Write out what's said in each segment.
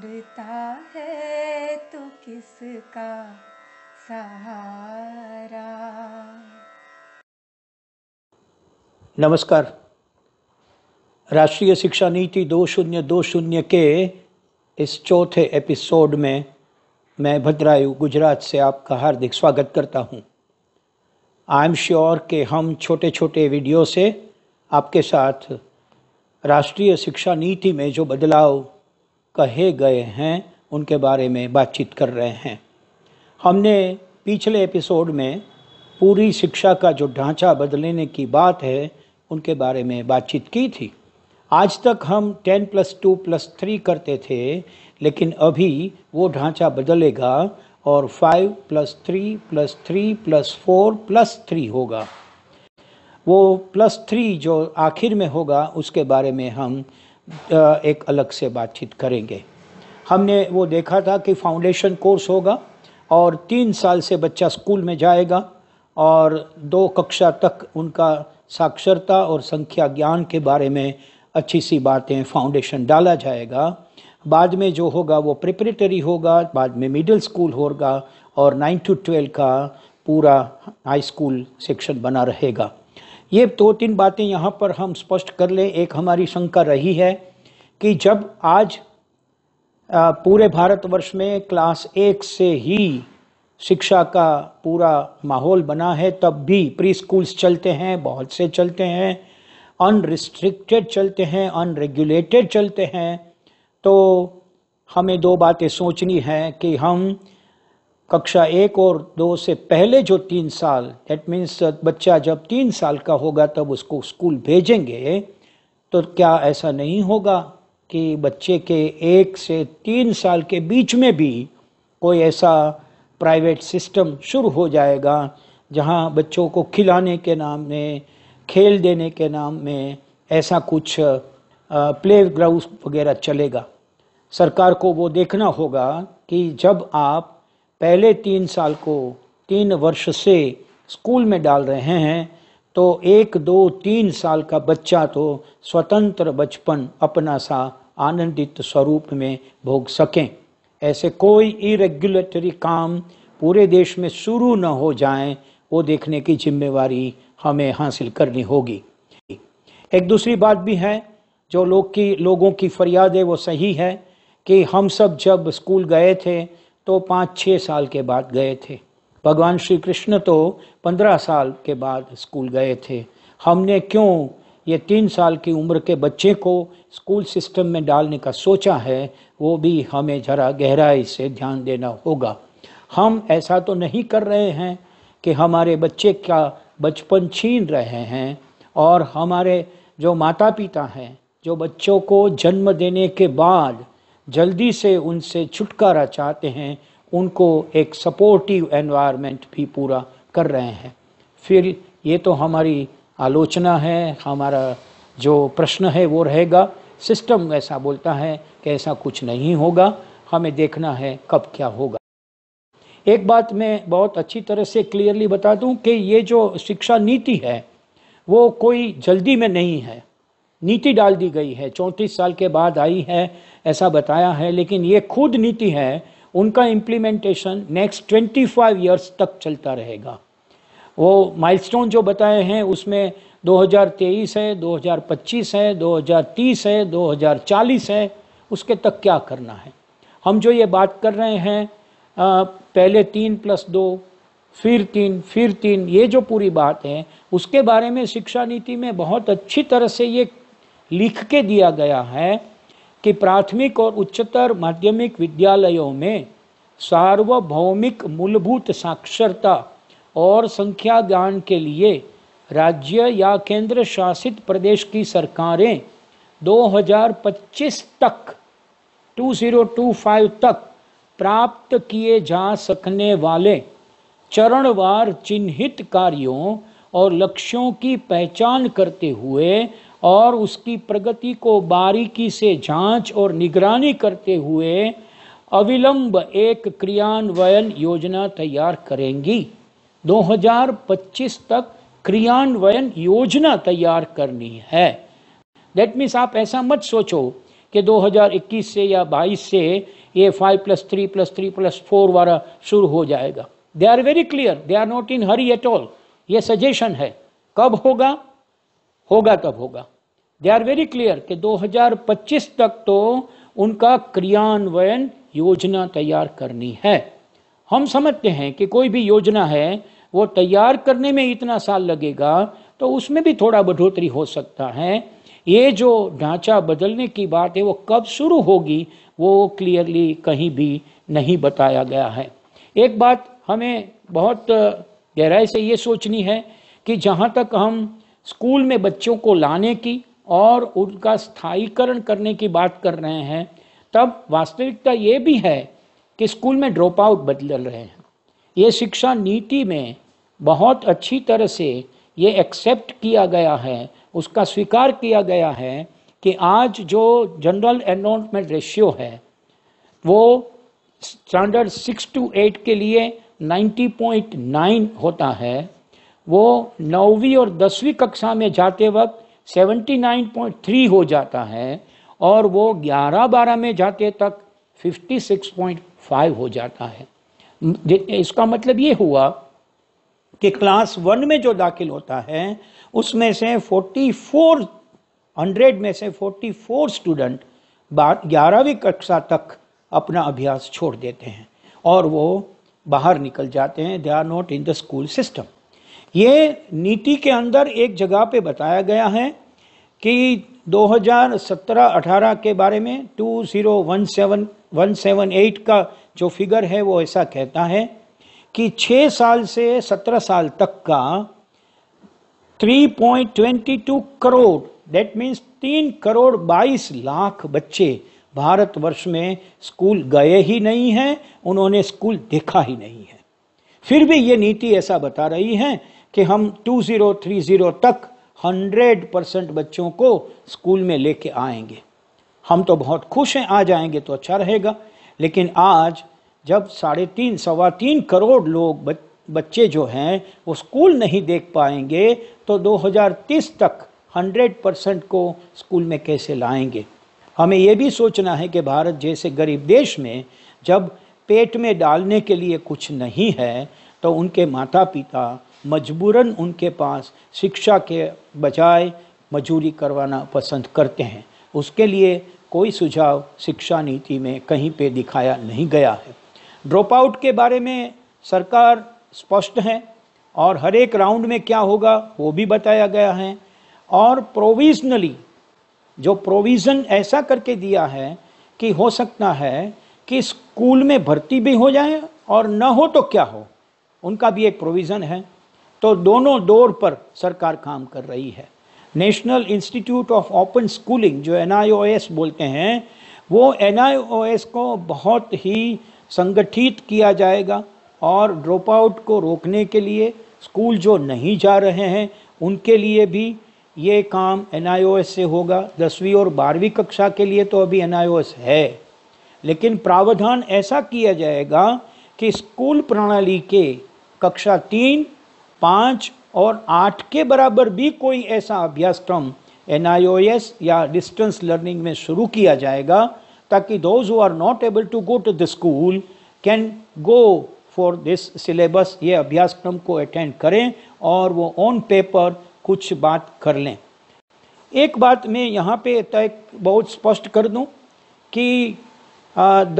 ढूंढता है तो किसका सहारा नमस्कार राष्ट्रीय शिक्षा नीति दो शून्य दो शून्य के इस चौथे एपिसोड में मैं भद्रायु गुजरात से आपका हार्दिक स्वागत करता हूं। आई एम श्योर के हम छोटे छोटे वीडियो से आपके साथ राष्ट्रीय शिक्षा नीति में जो बदलाव कहे गए हैं उनके बारे में बातचीत कर रहे हैं हमने पिछले एपिसोड में पूरी शिक्षा का जो ढांचा बदलने की बात है उनके बारे में बातचीत की थी आज तक हम ten plus two plus three करते थे लेकिन अभी वो ढांचा बदलेगा और five plus three plus three plus four plus three होगा वो प्लस थ्री जो आखिर में होगा उसके बारे में हम एक अलग से बातचीत करेंगे हमने वो देखा था कि फाउंडेशन कोर्स होगा और तीन साल से बच्चा स्कूल में जाएगा और दो कक्षा तक उनका साक्षरता और संख्या ज्ञान के बारे में अच्छी सी बातें फाउंडेशन डाला जाएगा बाद में जो होगा वो प्रिपरेटरी होगा बाद में मिडिल स्कूल होगा और नाइन टू ट्वेल्व का पूरा हाई स्कूल सेक्शन बना रहेगा ये दो तीन बातें यहाँ पर हम स्पष्ट कर लें एक हमारी शंका रही है कि जब आज पूरे भारतवर्ष में क्लास एक से ही शिक्षा का पूरा माहौल बना है तब भी प्री स्कूल्स चलते हैं बहुत से चलते हैं अनरिस्ट्रिक्टेड चलते हैं अनरेगुलेटेड चलते हैं तो हमें दो बातें सोचनी है कि हम कक्षा एक और दो से पहले जो तीन साल दैट मीन्स बच्चा जब तीन साल का होगा तब उसको स्कूल भेजेंगे तो क्या ऐसा नहीं होगा कि बच्चे के एक से तीन साल के बीच में भी कोई ऐसा प्राइवेट सिस्टम शुरू हो जाएगा जहां बच्चों को खिलाने के नाम में खेल देने के नाम में ऐसा कुछ प्ले ग्राउंड वगैरह चलेगा सरकार को वो देखना होगा कि जब आप पहले तीन साल को तीन वर्ष से स्कूल में डाल रहे हैं तो एक दो तीन साल का बच्चा तो स्वतंत्र बचपन अपना सा आनंदित स्वरूप में भोग सकें ऐसे कोई इरेगुलेटरी काम पूरे देश में शुरू न हो जाए वो देखने की जिम्मेवारी हमें हासिल करनी होगी एक दूसरी बात भी है जो लोग की लोगों की फरियाद है वो सही है कि हम सब जब स्कूल गए थे तो पाँच छः साल के बाद गए थे भगवान श्री कृष्ण तो पंद्रह साल के बाद स्कूल गए थे हमने क्यों ये तीन साल की उम्र के बच्चे को स्कूल सिस्टम में डालने का सोचा है वो भी हमें ज़रा गहराई से ध्यान देना होगा हम ऐसा तो नहीं कर रहे हैं कि हमारे बच्चे का बचपन छीन रहे हैं और हमारे जो माता पिता हैं जो बच्चों को जन्म देने के बाद जल्दी से उनसे छुटकारा चाहते हैं उनको एक सपोर्टिव एनवायरनमेंट भी पूरा कर रहे हैं फिर ये तो हमारी आलोचना है हमारा जो प्रश्न है वो रहेगा सिस्टम ऐसा बोलता है कि ऐसा कुछ नहीं होगा हमें देखना है कब क्या होगा एक बात मैं बहुत अच्छी तरह से क्लियरली बता दूं कि ये जो शिक्षा नीति है वो कोई जल्दी में नहीं है नीति डाल दी गई है चौंतीस साल के बाद आई है ऐसा बताया है लेकिन ये खुद नीति है उनका implementation next twenty five years तक चलता रहेगा वो माइलस्टोन जो बताए हैं उसमें 2023 है 2025 है 2030 है 2040 है उसके तक क्या करना है हम जो ये बात कर रहे हैं आ, पहले तीन प्लस दो फिर तीन फिर तीन ये जो पूरी बात है उसके बारे में शिक्षा नीति में बहुत अच्छी तरह से ये लिख के दिया गया है कि प्राथमिक और उच्चतर माध्यमिक विद्यालयों में सार्वभौमिक मूलभूत साक्षरता और संख्या ज्ञान के लिए राज्य या केंद्र शासित प्रदेश की सरकारें 2025 तक 2025 तक प्राप्त किए जा सकने वाले चरणवार चिन्हित कार्यों और लक्ष्यों की पहचान करते हुए और उसकी प्रगति को बारीकी से जांच और निगरानी करते हुए अविलंब एक क्रियान्वयन योजना तैयार करेंगी 2025 तक क्रियान्वयन योजना तैयार करनी है दैट मीन्स आप ऐसा मत सोचो कि 2021 से या 22 से ये 5 plus three plus three plus four वाला शुरू हो जाएगा they are very clear they are not in hurry at all ये सजेशन है कब होगा होगा तब होगा दे आर वेरी क्लियर कि 2025 तक तो उनका क्रियान्वयन योजना तैयार करनी है हम समझते हैं कि कोई भी योजना है वो तैयार करने में इतना साल लगेगा तो उसमें भी थोड़ा बढ़ोतरी हो सकता है ये जो ढांचा बदलने की बात है वो कब शुरू होगी वो क्लियरली कहीं भी नहीं बताया गया है एक बात हमें बहुत गहराई से ये सोचनी है कि जहाँ तक हम स्कूल में बच्चों को लाने की और उनका स्थायीकरण करने की बात कर रहे हैं तब वास्तविकता ये भी है कि स्कूल में ड्रॉप आउट बदल रहे हैं ये शिक्षा नीति में बहुत अच्छी तरह से ये एक्सेप्ट किया गया है उसका स्वीकार किया गया है कि आज जो जनरल एनरोलमेंट रेशियो है वो स्टैंडर्ड सिक्स टू एट के लिए 90.9 होता है वो नौवीं और दसवीं कक्षा में जाते वक्त 79.3 हो जाता है और वो 11-12 में जाते तक 56.5 हो जाता है इसका मतलब ये हुआ कि क्लास वन में जो दाखिल होता है उसमें से 44 हंड्रेड में से 44 स्टूडेंट ग्यारहवीं कक्षा तक अपना अभ्यास छोड़ देते हैं और वो बाहर निकल जाते हैं they are not in the school system ये नीति के अंदर एक जगह पे बताया गया है कि 2017-18 के बारे में 2017-178 का जो फिगर है वो ऐसा कहता है कि 6 साल से 17 साल तक का 3.22 करोड़ डेट मीन्स 3 करोड़ 22 लाख बच्चे भारतवर्ष में स्कूल गए ही नहीं हैं उन्होंने स्कूल देखा ही नहीं है फिर भी ये नीति ऐसा बता रही है कि हम 2030 तक 100 परसेंट बच्चों को स्कूल में लेके आएंगे हम तो बहुत खुश हैं आ जाएंगे तो अच्छा रहेगा लेकिन आज जब साढ़े तीन सवा तीन करोड़ लोग बच, बच्चे जो हैं वो स्कूल नहीं देख पाएंगे तो 2030 तक 100 परसेंट को स्कूल में कैसे लाएंगे हमें ये भी सोचना है कि भारत जैसे गरीब देश में जब पेट में डालने के लिए कुछ नहीं है तो उनके माता पिता मजबूरन उनके पास शिक्षा के बजाय मजूरी करवाना पसंद करते हैं उसके लिए कोई सुझाव शिक्षा नीति में कहीं पे दिखाया नहीं गया है ड्रॉप आउट के बारे में सरकार स्पष्ट है और हर एक राउंड में क्या होगा वो भी बताया गया है और प्रोविजनली जो प्रोविज़न ऐसा करके दिया है कि हो सकता है कि स्कूल में भर्ती भी हो जाए और न हो तो क्या हो उनका भी एक प्रोविज़न है तो दोनों दौर पर सरकार काम कर रही है National Institute of Open Schooling जो एन बोलते हैं वो एन को बहुत ही संगठित किया जाएगा और ड्रॉप आउट को रोकने के लिए स्कूल जो नहीं जा रहे हैं उनके लिए भी ये काम एन से होगा दसवीं और बारहवीं कक्षा के लिए तो अभी एन है लेकिन प्रावधान ऐसा किया जाएगा कि स्कूल प्रणाली के कक्षा तीन पाँच और आठ के बराबर भी कोई ऐसा अभ्यासक्रम एन या डिस्टेंस लर्निंग में शुरू किया जाएगा ताकि those who are not able to go to the school can go for this syllabus ये अभ्यासक्रम को अटेंड करें और वो ऑन पेपर कुछ बात कर लें एक बात मैं यहाँ पे तय बहुत स्पष्ट कर दूँ कि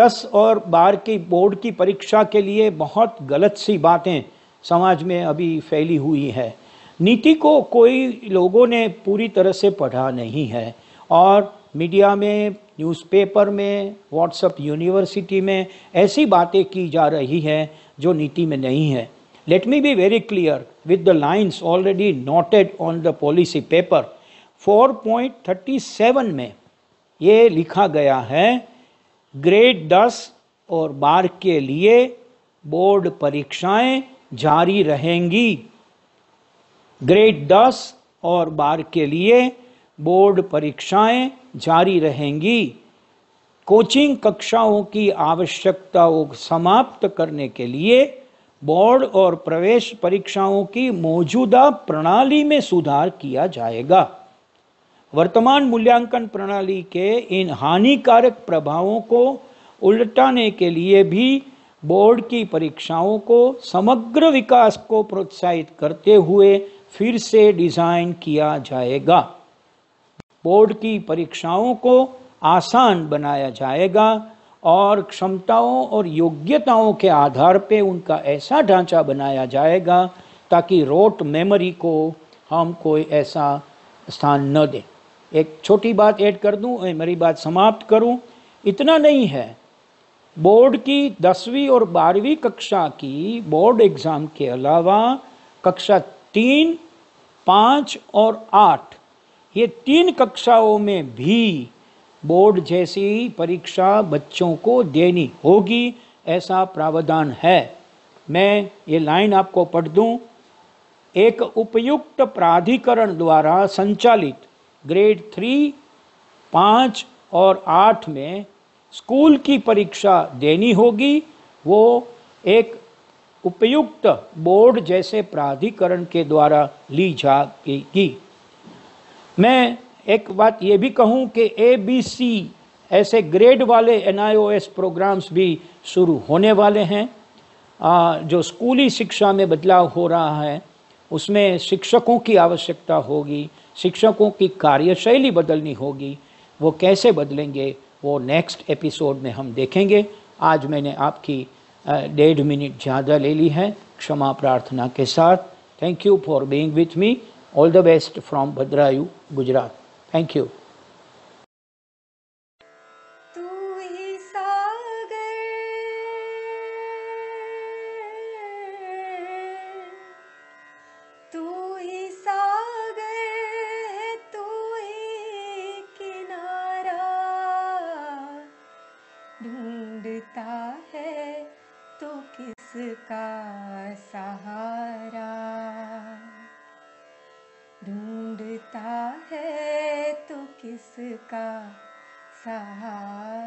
दस और बारह की बोर्ड की परीक्षा के लिए बहुत गलत सी बातें समाज में अभी फैली हुई है नीति को कोई लोगों ने पूरी तरह से पढ़ा नहीं है और मीडिया में न्यूज़पेपर में व्हाट्सअप यूनिवर्सिटी में ऐसी बातें की जा रही हैं जो नीति में नहीं है let me be very clear with the lines already noted on the policy paper 4.37 में ये लिखा गया है ग्रेड 10 और बार के लिए बोर्ड परीक्षाएं जारी रहेंगी ग्रेड दस और बार के लिए बोर्ड परीक्षाएं जारी रहेंगी कोचिंग कक्षाओं की आवश्यकताओं को समाप्त करने के लिए बोर्ड और प्रवेश परीक्षाओं की मौजूदा प्रणाली में सुधार किया जाएगा वर्तमान मूल्यांकन प्रणाली के इन हानिकारक प्रभावों को उलटाने के लिए भी बोर्ड की परीक्षाओं को समग्र विकास को प्रोत्साहित करते हुए फिर से डिजाइन किया जाएगा बोर्ड की परीक्षाओं को आसान बनाया जाएगा और क्षमताओं और योग्यताओं के आधार पर उनका ऐसा ढांचा बनाया जाएगा ताकि रोट मेमोरी को हम कोई ऐसा स्थान न दें एक छोटी बात ऐड कर दूं मेरी बात समाप्त करूं इतना नहीं है बोर्ड की दसवीं और बारहवीं कक्षा की बोर्ड एग्ज़ाम के अलावा कक्षा तीन पाँच और आठ ये तीन कक्षाओं में भी बोर्ड जैसी परीक्षा बच्चों को देनी होगी ऐसा प्रावधान है मैं ये लाइन आपको पढ़ दूं एक उपयुक्त प्राधिकरण द्वारा संचालित ग्रेड थ्री पाँच और आठ में स्कूल की परीक्षा देनी होगी वो एक उपयुक्त बोर्ड जैसे प्राधिकरण के द्वारा ली जाएगी मैं एक बात ये भी कहूँ कि ए बी सी ऐसे ग्रेड वाले एन प्रोग्राम्स भी शुरू होने वाले हैं जो स्कूली शिक्षा में बदलाव हो रहा है उसमें शिक्षकों की आवश्यकता होगी शिक्षकों की कार्यशैली बदलनी होगी वो कैसे बदलेंगे वो नेक्स्ट एपिसोड में हम देखेंगे आज मैंने आपकी डेढ़ मिनट ज़्यादा ले ली है क्षमा प्रार्थना के साथ thank you for being with me all the best from Bhadrayu Gujarat thank you जिसका सहारा